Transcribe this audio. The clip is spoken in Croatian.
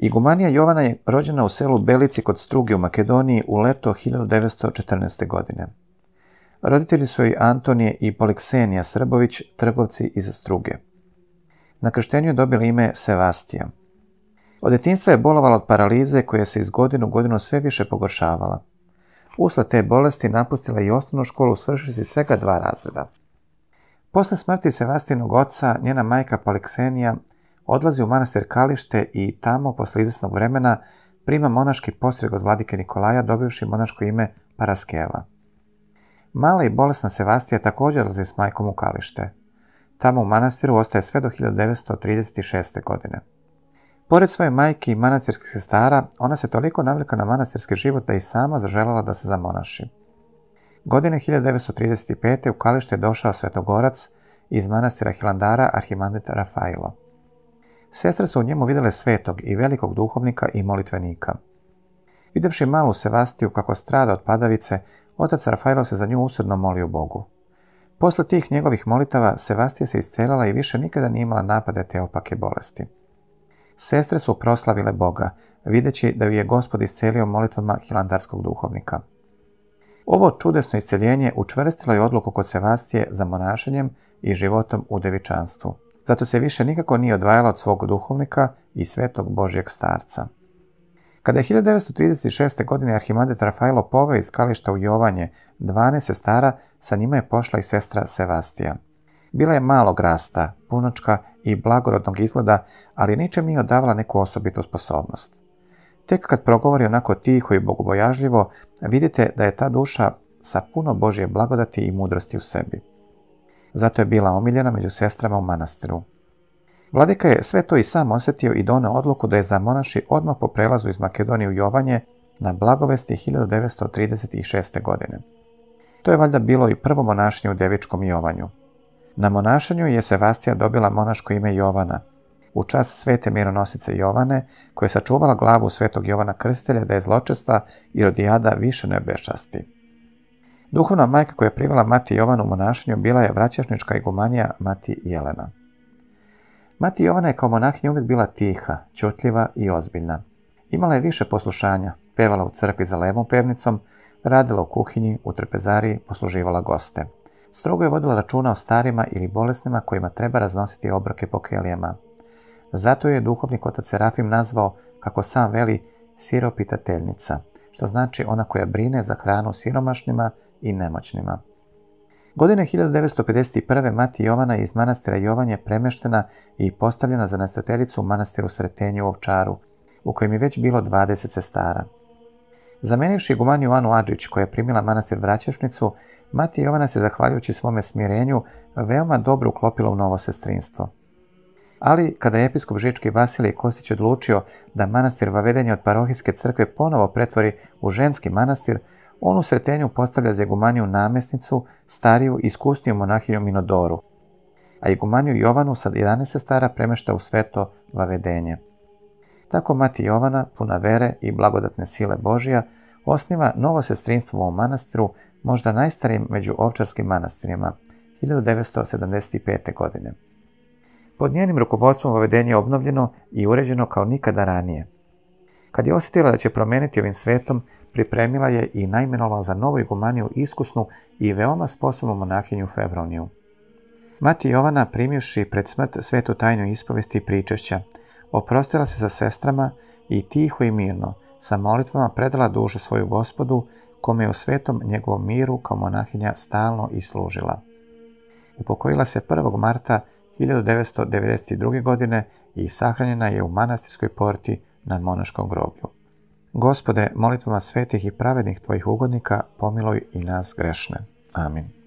Igumanija Jovana je rođena u selu Belici kod Strugi u Makedoniji u leto 1914. godine. Roditelji su i Antonije i Poliksenija Srbović, trgovci iz Struge. Na krštenju je dobila ime Sevastija. Od detinstva je bolovala od paralize koja se iz godinu u godinu sve više pogoršavala. Usla te bolesti napustila i osnovnu školu se svega dva razreda. Posle smrti Sevastinog oca, njena majka Poliksenija, odlazi u manastir Kalište i tamo, posle izvesnog vremena, prima monaški postreg od vladike Nikolaja, dobivši monaško ime Paraskeva. Mala i bolesna Sevastija također odlazi s majkom u Kalište. Tamo u manastiru ostaje sve do 1936. godine. Pored svoje majke i manastirskih sestara, ona se toliko navlika na manastirski život da i sama zaželala da se zamonaši. Godine 1935. u Kalište je došao svetogorac iz manastira Hilandara Arhimandita Rafailo. Sestre su u njemu vidjele svetog i velikog duhovnika i molitvenika. Videvši malu Sevastiju kako strada od padavice, otac Rafaelo se za nju usredno molio Bogu. Posle tih njegovih molitava Sevastija se iscelala i više nikada nije imala napade te opake bolesti. Sestre su proslavile Boga, videći da ju je gospod iscelio molitvama hilandarskog duhovnika. Ovo čudesno isceljenje učvrstilo je odluku kod Sevastije za monašanjem i životom u devičanstvu. Zato se više nikako nije odvajala od svog duhovnika i svetog Božjeg starca. Kada je 1936. godine Arhimandet Rafaelo poveo iz kališta u Jovanje, 12 sestara, sa njima je pošla i sestra Sevastija. Bila je malog rasta, punočka i blagorodnog izgleda, ali ničem nije odavala neku osobitu sposobnost. Tek kad progovori onako tiho i bogobojažljivo, vidite da je ta duša sa puno Božje blagodati i mudrosti u sebi. Zato je bila omiljena među sestrama u manastiru. Vladika je sve to i sam osjetio i donao odluku da je za monaši odmah po prelazu iz Makedonije u Jovanje na Blagovesti 1936. godine. To je valjda bilo i prvo monašnje u Devičkom Jovanju. Na monašanju je Sevastija dobila monaško ime Jovana, u čast svete mironosice Jovane, koja je sačuvala glavu svetog Jovana Krstitelja da je zločesta i rodijada više ne Duhovna majka koja je privjela Mati Jovanu u monašinju bila je vraćašnička igumanija Mati Jelena. Mati Jovana je kao monahinja uvijek bila tiha, čutljiva i ozbiljna. Imala je više poslušanja, pevala u crkvi za levom pevnicom, radila u kuhinji, u trpezariji, posluživala goste. Strogo je vodila računa o starima ili bolesnima kojima treba raznositi obroke po kelijama. Zato je duhovnik otac Serafim nazvao, kako sam veli, siropitateljnica – što znači ona koja brine za hranu siromašnima i nemoćnima. Godine 1951. mati Jovana iz manastira Jovan je premeštena i postavljena za nastotericu u manastiru Sretenju u Ovčaru, u kojem je već bilo 20 sestara. Zamenivši gumanju Anu Adžić, koja je primila manastir Vraćešnicu, mati Jovana se, zahvaljujući svome smirenju, veoma dobro uklopila u novo sestrinstvo ali kada je episkop Žički Vasilij Kostić odlučio da manastir Vavedenje od parohijske crkve ponovo pretvori u ženski manastir, on u Sretenju postavlja za igumaniju namestnicu, stariju i iskusniju monahinju Minodoru, a igumaniju Jovanu sa 11 stara premešta u sveto Vavedenje. Tako mati Jovana, puna vere i blagodatne sile Božija, osniva novo sestrinstvo u manastiru, možda najstarijim među ovčarskim manastirima, 1975. godine. Pod njenim rukovodstvom uvedenje je obnovljeno i uređeno kao nikada ranije. Kad je osjetila da će promijeniti ovim svetom, pripremila je i najmenovala za novu igumaniju iskusnu i veoma sposobnu monahinju Fevroniju. Mati Jovana primivši pred smrt svetu tajnu ispovesti i pričešća, oprostila se sa sestrama i tiho i mirno, sa molitvama predala dušu svoju gospodu, kome je u svetom njegovom miru kao monahinja stalno i služila. Upokojila se 1. marta 1992. godine i sahranjena je u manastirskoj porti nad monaškom groblju. Gospode, molitvama svetih i pravednih tvojih ugodnika, pomiloj i nas grešne. Amin.